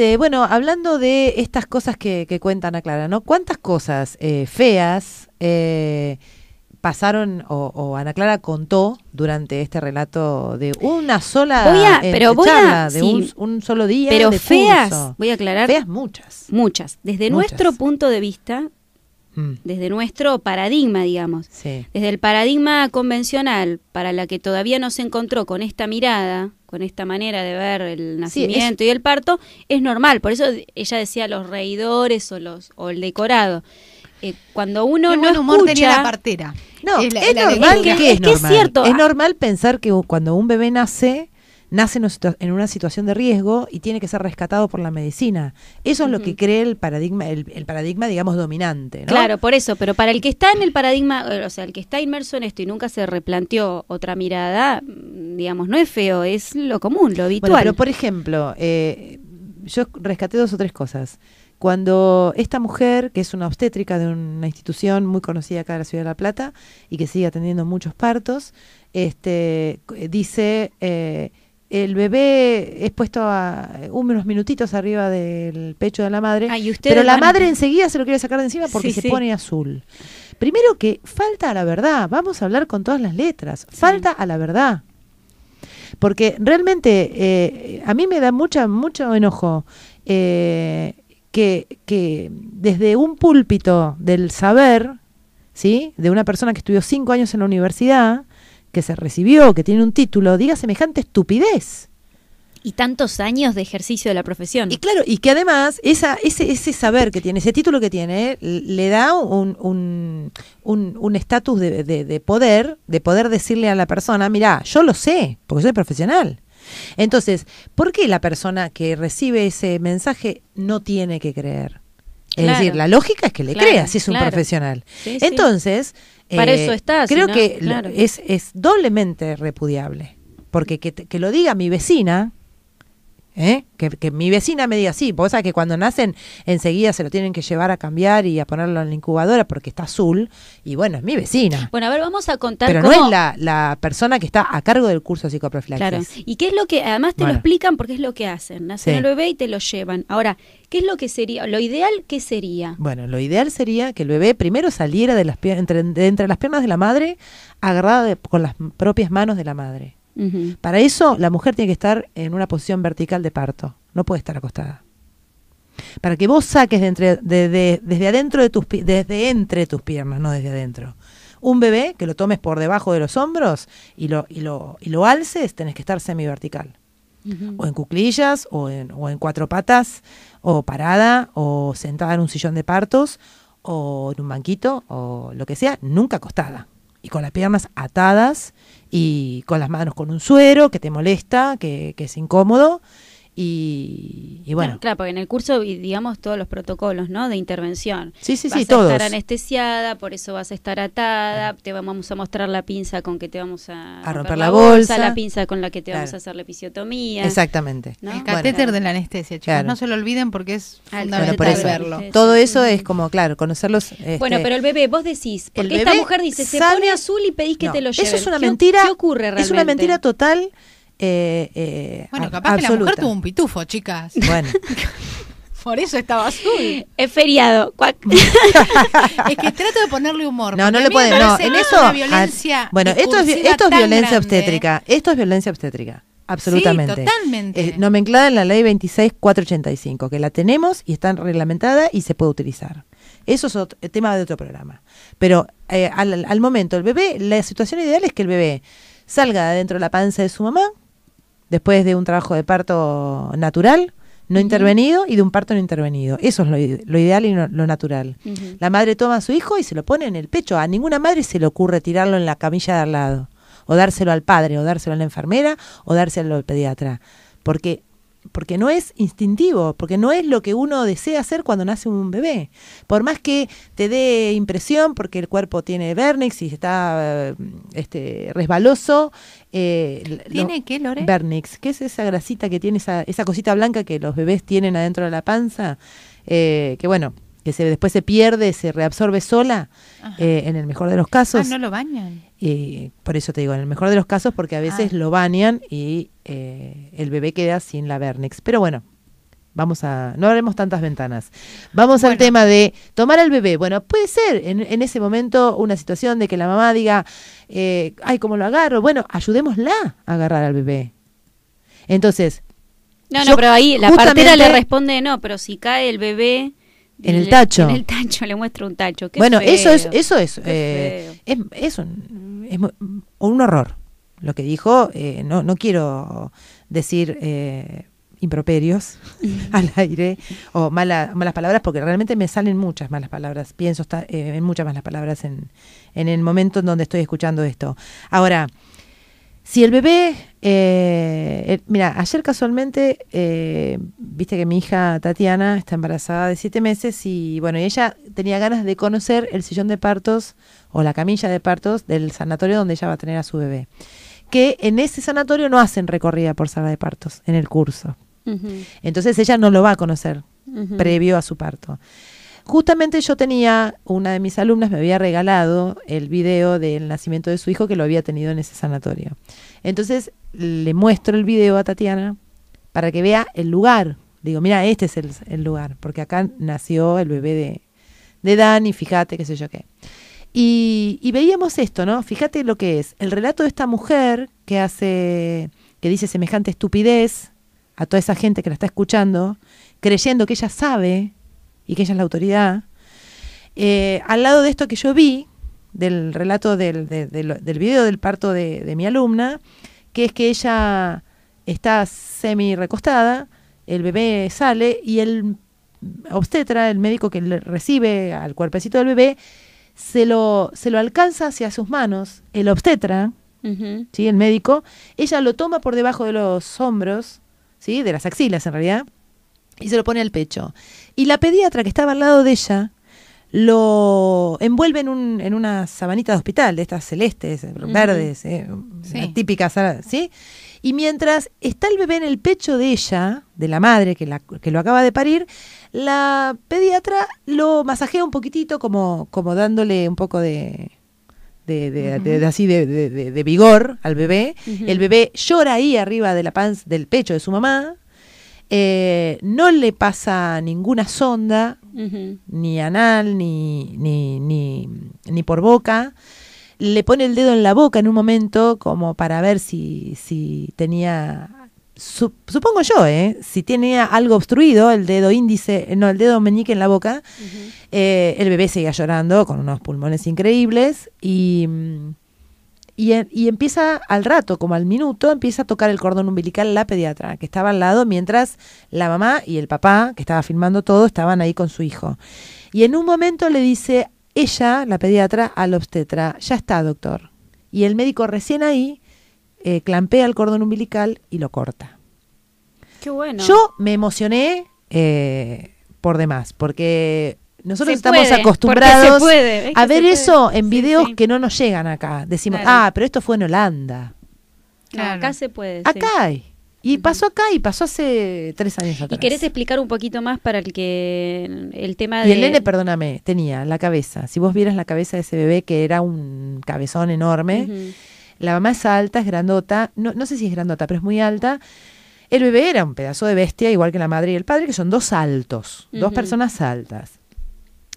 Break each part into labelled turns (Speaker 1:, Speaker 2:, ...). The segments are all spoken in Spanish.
Speaker 1: Este, bueno, hablando de estas cosas que, cuenta cuentan a Clara, ¿no? ¿Cuántas cosas eh, feas eh, pasaron o, Ana Clara contó durante este relato de una sola eh, pero de un, solo día? Pero feas, voy a
Speaker 2: aclarar. Feas muchas. Muchas. Desde nuestro punto de vista, Mm. desde nuestro paradigma, digamos, desde el paradigma convencional para la que todavía no se encontró con esta mirada, con esta manera de ver el nacimiento y el parto, es normal. Por eso ella decía los reidores o, los, o el decorado. Eh, cuando uno no buen humor tenía la partera. No, es, normal. Que, es, es cierto. Es
Speaker 1: normal pensar que cuando un bebé nace nace en una situación de riesgo y tiene que ser rescatado por
Speaker 2: la medicina.
Speaker 1: Eso es lo que cree
Speaker 2: el paradigma, el, paradigma digamos,
Speaker 1: dominante. Claro,
Speaker 2: por eso, pero para el que está en el paradigma, eh, o sea, el que está inmerso en esto y nunca se replanteó otra mirada, mm, digamos, no es feo, es lo común, lo habitual. Bueno, pero, por ejemplo, eh, yo
Speaker 1: rescaté dos o tres cosas cuando esta mujer, que es una obstétrica de una institución muy conocida acá de la ciudad de La Plata y que sigue atendiendo muchos partos, este, dice, eh, el bebé es puesto a unos minutitos arriba del pecho de la madre, pero la madre enseguida se lo quiere sacar de encima porque se pone azul. Primero que falta a la verdad, vamos a hablar con todas las letras, falta a la verdad. Porque realmente eh, a mí me da mucha, mucho enojo eh, que, que desde un púlpito del saber, ¿sí? de una persona que estudió cinco años en la universidad, que se recibió, que tiene un título, diga semejante estupidez.
Speaker 2: Y tantos años de ejercicio de la profesión. Y
Speaker 1: claro, y que además esa, ese, ese saber que tiene, ese título que tiene, le da un estatus un, un, de, de, poder, de poder decirle a la persona, mira, yo lo sé, porque soy profesional. Entonces, ¿por qué la persona que recibe ese mensaje no tiene que creer?
Speaker 2: Es decir, la lógica es que le crea creas si es un profesional. Entonces, eh, creo que es,
Speaker 1: es doblemente repudiable. Porque que lo diga mi vecina, ¿eh? Que, mi vecina me diga sí, vos que cuando nacen enseguida se lo tienen que llevar a cambiar y a ponerlo en la incubadora porque está azul y bueno, es mi vecina.
Speaker 2: Bueno, a ver, vamos a contar Pero no es la,
Speaker 1: la, persona que está a cargo del curso de psicoprofilaxis.
Speaker 2: y qué es lo que, además te lo explican porque es lo que hacen, nacen el bebé y te lo llevan. Ahora, ¿qué es lo que sería, lo ideal qué sería?
Speaker 1: Bueno, lo ideal sería que el bebé primero saliera de las entre, entre las piernas de la madre agarrada con las propias manos de la madre. Para eso la mujer tiene que estar en una posición vertical de parto, no puede estar acostada. Para que vos saques de entre, desde adentro de tus desde entre tus piernas, no desde adentro. Un bebé que lo tomes por debajo de los hombros y lo, y lo, y lo alces, tenés que estar semi vertical O en cuclillas, o en, o en cuatro patas, o parada, o sentada en un sillón de partos, o en un banquito, o lo que sea, nunca acostada y con las piernas atadas y con las manos con un suero que te molesta, que, es incómodo. Y, bueno.
Speaker 2: claro, porque en el curso, digamos, todos los protocolos, ¿no? De intervención. Sí, sí, vas a estar anestesiada, por eso vas a estar atada, te vamos a mostrar la pinza con que te vamos a, romper, la, bolsa, la pinza con la que te vamos a hacer la episiotomía. Exactamente. El catéter de la anestesia, chicos. No se lo olviden porque es por eso. verlo. Todo
Speaker 1: eso es como, claro, conocerlos. Este, bueno, pero
Speaker 2: el bebé, vos decís, porque esta mujer dice, se pone azul y pedís que te lo lleven. Eso es una mentira. ocurre Es una mentira
Speaker 1: total. Eh, eh, bueno, capaz que la mujer tuvo un pitufo, chicas. Bueno.
Speaker 2: Por eso estaba azul. Es feriado. es
Speaker 1: que trato de ponerle humor. No, no le pueden. No, en eso. bueno, esto es, violencia obstétrica. Esto es violencia obstétrica. Absolutamente. Sí, totalmente. Eh, nomenclada en la ley 26485, que la tenemos y está reglamentada y se puede utilizar. Eso es tema de otro programa. Pero eh, al, momento, el bebé, la situación ideal es que el bebé salga dentro de la panza de su mamá, después de un trabajo de parto natural, no intervenido y de un parto no intervenido. Eso es lo, ideal y lo natural. La madre toma a su hijo y se lo pone en el pecho. A ninguna madre se le ocurre tirarlo en la camilla de al lado, o dárselo al padre, o dárselo a la enfermera, o dárselo al pediatra. Porque porque no es instintivo, porque no es lo que uno desea hacer cuando nace un bebé. Por más que te dé impresión, porque el cuerpo tiene vernix y está eh, este, resbaloso. Eh, ¿Tiene qué, Lore? Vernix, que es esa grasita que tiene, esa, esa cosita blanca que los bebés tienen adentro de la panza, eh, que bueno, que se, después se pierde, se reabsorbe sola, eh, en el mejor de los casos. Ah, no lo bañan. Y por eso te digo, en el mejor de los casos, porque a veces ah. lo bañan y eh, el bebé queda sin la vernix. Pero bueno, vamos a. No haremos tantas ventanas. Vamos al tema de tomar al bebé. Bueno, puede ser en, ese momento una situación de que la mamá diga, eh, ay, ¿cómo lo agarro? Bueno, ayudémosla a agarrar al bebé. Entonces. No, no, pero ahí la partera le responde,
Speaker 2: no, pero si cae el bebé en el tacho. En el tacho, le muestro un tacho. bueno, eso es, eso eh,
Speaker 1: es, es, un, un, horror. Lo que dijo, eh, no, quiero decir eh, improperios al aire o malas palabras, porque realmente me salen muchas malas palabras. Pienso estar, eh, en muchas malas palabras en, en el momento en donde estoy escuchando esto. Ahora, si el bebé eh, eh, mira, ayer casualmente, eh, viste que mi hija Tatiana está embarazada de siete meses y bueno, ella tenía ganas de conocer el sillón de partos o la camilla de partos del sanatorio donde ella va a tener a su bebé. Que en ese sanatorio no hacen recorrida por sala de partos en el curso. Entonces ella no lo va a conocer previo a su parto justamente yo tenía, una de mis alumnas me había regalado el video del nacimiento de su hijo que lo había tenido en ese sanatorio. Entonces le muestro el video a Tatiana para que vea el lugar. Digo, mira, este es el, lugar, porque acá nació el bebé de, Dani, fíjate, qué sé yo qué. Y, y, veíamos esto, ¿no? Fíjate lo que es. El relato de esta mujer que hace, que dice semejante estupidez a toda esa gente que la está escuchando, creyendo que ella sabe y que ella es la autoridad. Eh, al lado de esto que yo vi, del relato del, del, video del parto de, mi alumna, que es que ella está semi recostada, el bebé sale y el obstetra, el médico que le recibe al cuerpecito del bebé, se lo, se lo alcanza hacia sus manos, el obstetra, ¿sí? el médico, ella lo toma por debajo de los hombros, ¿sí? de las axilas en realidad, y se lo pone al pecho. Y la pediatra que estaba al lado de ella lo envuelve en, un, en una sabanita de hospital, de estas celestes, verdes, eh, típicas, ¿sí? Y mientras está el bebé en el pecho de ella, de la madre que, la, que lo acaba de parir, la pediatra lo masajea un poquitito como, como dándole un poco de, de, de, de, de, vigor al bebé. El bebé llora ahí arriba de la del pecho de su mamá, eh, no le pasa ninguna sonda, ni anal, ni, ni, ni, por boca. Le pone el dedo en la boca en un momento como para ver si, si tenía, supongo yo, eh, si tenía algo obstruido, el dedo índice, no, el dedo meñique en la boca. Eh, el bebé seguía llorando con unos pulmones increíbles y... Mm, y, empieza al rato, como al minuto, empieza a tocar el cordón umbilical la pediatra, que estaba al lado, mientras la mamá y el papá, que estaba filmando todo, estaban ahí con su hijo. Y en un momento le dice ella, la pediatra, al obstetra, ya está, doctor. Y el médico recién ahí eh, clampea el cordón umbilical y lo corta.
Speaker 2: Qué bueno. Yo
Speaker 1: me emocioné eh, por demás, porque nosotros estamos acostumbrados a ver eso en videos que no nos llegan acá. Decimos, ah, pero esto fue en Holanda.
Speaker 2: Acá se puede. Acá
Speaker 1: hay. Y pasó acá y pasó hace tres años atrás. ¿Y querés
Speaker 2: explicar un poquito más para el que el tema de... Y el nene,
Speaker 1: perdóname, tenía la cabeza. Si vos vieras la cabeza de ese bebé, que era un cabezón enorme, la mamá es alta, es grandota, no, sé si es grandota, pero es muy alta. El bebé era un pedazo de bestia, igual que la madre y el padre, que son dos altos, dos personas altas.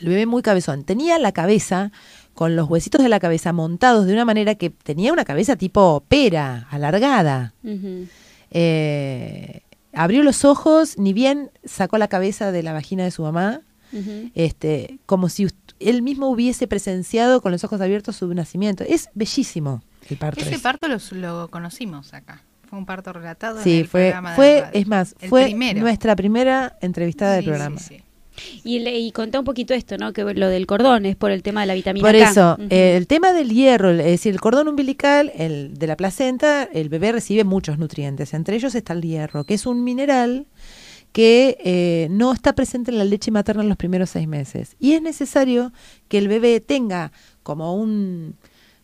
Speaker 1: El bebé muy cabezón. Tenía la cabeza con los huesitos de la cabeza montados de una manera que tenía una cabeza tipo pera, alargada. Eh, abrió los ojos, ni bien sacó la cabeza de la vagina de su mamá, este, como si él mismo hubiese presenciado con los ojos abiertos su nacimiento. Es bellísimo el parto. Ese parto lo conocimos
Speaker 2: acá. Fue un parto relatado. Sí, en el fue, programa de fue es más, fue nuestra
Speaker 1: primera entrevistada del programa.
Speaker 2: Y, le, y contá un poquito esto, ¿no? Que lo del cordón es por el tema de la vitamina por Por eso,
Speaker 1: eh, el tema del hierro, es decir, el cordón umbilical el de la placenta, el bebé recibe muchos nutrientes. Entre ellos está el hierro, que es un mineral que eh, no está presente en la leche materna en los primeros seis meses. Y es necesario que el bebé tenga como un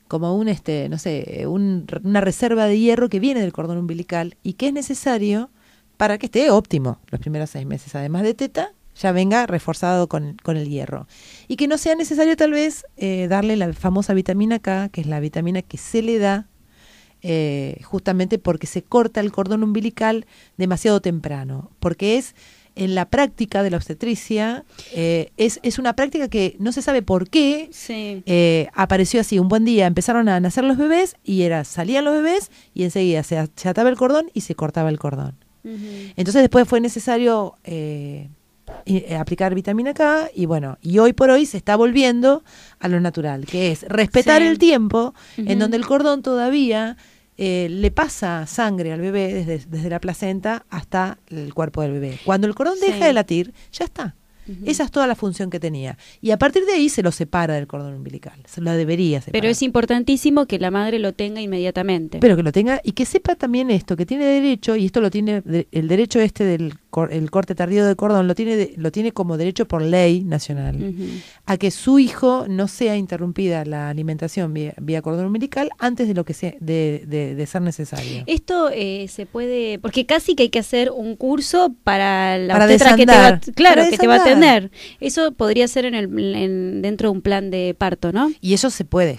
Speaker 1: como un este no sé una reserva de hierro que viene del cordón umbilical y que es necesario para que esté óptimo los primeros seis meses además de teta ya venga reforzado con, el hierro. Y que no sea necesario tal vez eh, darle la famosa vitamina K, que es la vitamina que se le da eh, justamente porque se corta el cordón umbilical demasiado temprano, porque es en la práctica de la obstetricia, eh, es, una práctica que no se sabe por qué apareció así, un buen día empezaron a nacer los bebés y era, salían los bebés y enseguida se, se ataba el cordón y se cortaba el cordón. Entonces después fue necesario eh, aplicar vitamina K y bueno, y hoy por hoy se está volviendo a lo natural, que es respetar el tiempo en donde el cordón todavía eh, le pasa sangre al bebé desde, la placenta hasta el cuerpo del bebé. Cuando el cordón deja de latir, ya está. Esa es toda la función que tenía. Y a partir de ahí se lo separa del cordón umbilical. Se lo debería separar.
Speaker 2: Pero es importantísimo que la madre lo tenga inmediatamente. Pero
Speaker 1: que lo tenga y que sepa también esto, que tiene derecho, y esto lo tiene el derecho este del el corte tardío de cordón lo tiene, lo tiene como derecho por ley nacional, a que su hijo no sea interrumpida la alimentación vía, cordón umbilical antes de lo que sea, de, de, ser necesario.
Speaker 2: Esto eh, se puede, porque casi que hay que hacer un curso para la que te va, claro, que te va a atender. Eso podría ser en el, dentro de un plan de parto, ¿no? Y eso se puede.